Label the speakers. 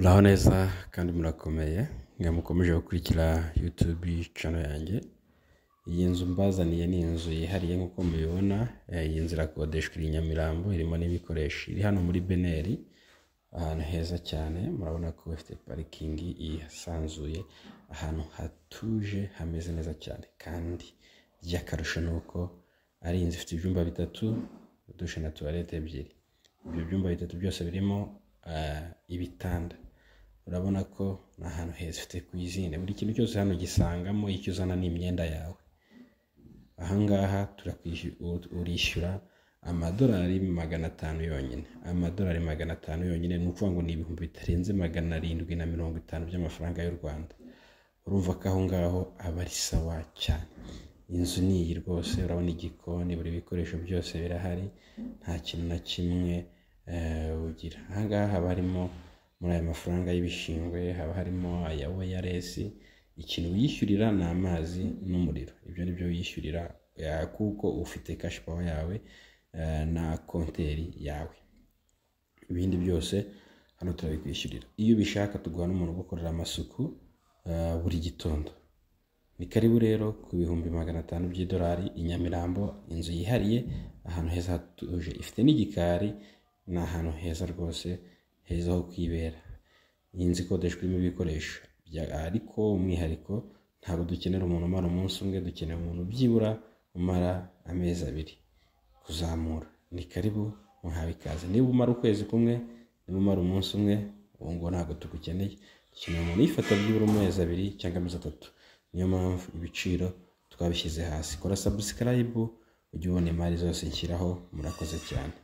Speaker 1: muraho neza kandi murakomeye mwe mukomeje gukurikira yutube cano yanjye iyi nzu mbazaniye ni inzu yihariye nk'uko mubibona eh, iyi nzu irakodeshwa iri nyamirambo irimo n'ibikoresho iri hano muri beneri ahantu heza cyane murabona ko ifite parikingi yisanzuye ahantu hatuje hameze neza cyane kandi by'akarusho ni uko ari inzu ifite ibyumba bitatu dushe na tuwarete ebyiri ibyo byumba bitatu byose birimo eh, ibitanda urabona ko ni ahantu heza ufite kwizinga buri kintu cyose hano gisangamo icyo uzana ni imyenda yawe ahangaha urishyura amadorari magana atanu yonyine amadorari magana atanu yonyine ni ukuvuga ngo ni ibihumbi bitarenze magana arindwi na mirongo itanu by'amafaranga y'u rwanda urumva ko aho ngaho aba ari sawa cyane inzu ni iyi rwose urabona igikoni buri bikoresho byose birahari nta kintu na kimwe eh, ugira ahangaha haba harimo muri aya mafaranga y'ibishingwe haba harimo aya wires ikintu wiyishyurira ni amazi n'umuriro ibyo ni byo wiyishyurira kuko ufite kashi pawa yawe eh, na konteri yawe ibindi byose hano turabikwishyurira iyo ubishaka tuguha n'umuntu ugukorera amasuku eh, buri gitondo ni karibu rero ku bihumbi magana atanu by'idolari i nyamirambo inzu yihariye ahantu heza hatuje ifite n'igikari ni ahantu heza rwose heza ho kwibera iyi nzu ikodeshwa irimo ibikoresho ariko umwihariko ntabwo dukenera umuntu umara umunsi umwe dukenera umuntu byibura umara amezi abiri kuzamura ni karibu muhawe ikaze niba umara ukwezi kumwe niba umara umunsi umwe ubu ngubu ntabwo tugukeneye dukeneye umuntu uyifata byibura amezi abiri cyangwa amezi atatu niyo mpamvu ibiciro twabishyize hasi kora sabusikarayibu ujye ubona imari zose nshyiraho murakoze cyane